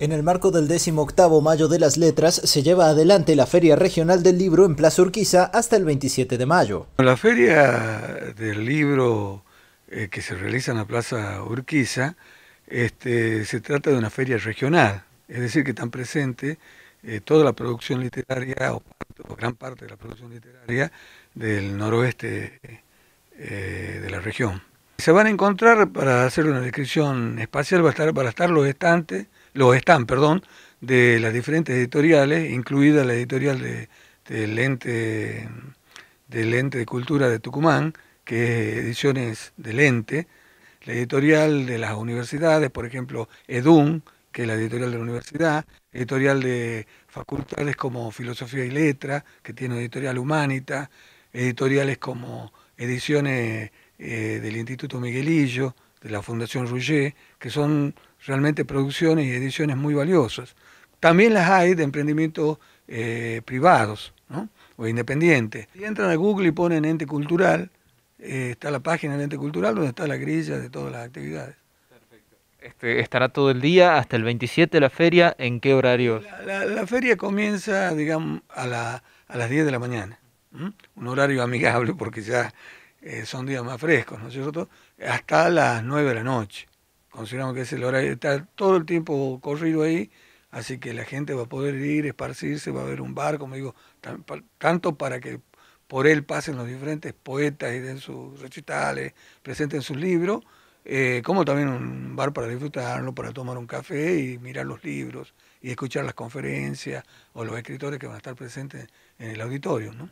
En el marco del 18 Mayo de las Letras se lleva adelante la Feria Regional del Libro en Plaza Urquiza hasta el 27 de mayo. La Feria del Libro eh, que se realiza en la Plaza Urquiza este, se trata de una feria regional, es decir, que están presentes eh, toda la producción literaria o, gran parte de la producción literaria del noroeste eh, de la región. Se van a encontrar, para hacer una descripción espacial, va a estar, para estar los estantes, los están, perdón, de las diferentes editoriales, incluida la editorial de, del, ente, de cultura de Tucumán, que es Ediciones del Ente, la editorial de las universidades, por ejemplo, EDUN, que es la editorial de la universidad, editorial de facultades como Filosofía y Letra, que tiene editorial Humanita, editoriales como Ediciones eh, del Instituto Miguelillo, de la Fundación Rouget, que son realmente producciones y ediciones muy valiosas. También las hay de emprendimientos eh, privados ¿no? o independientes. Si entran a Google y ponen ente cultural, eh, está la página del ente cultural donde está la grilla de todas las actividades. Perfecto. Este, estará todo el día hasta el 27 de la feria. ¿En qué horario? La, feria comienza, digamos, a, a las 10 de la mañana. Un horario amigable porque ya eh, son días más frescos, ¿no es cierto? Hasta las 9 de la noche consideramos que es el horario, está todo el tiempo corrido ahí, así que la gente va a poder ir, esparcirse, va a haber un bar, como digo, tanto para que por él pasen los diferentes poetas y den sus recitales, presenten sus libros, eh, como también un bar para disfrutarlo, para tomar un café y mirar los libros y escuchar las conferencias o los escritores que van a estar presentes en el auditorio. ¿no?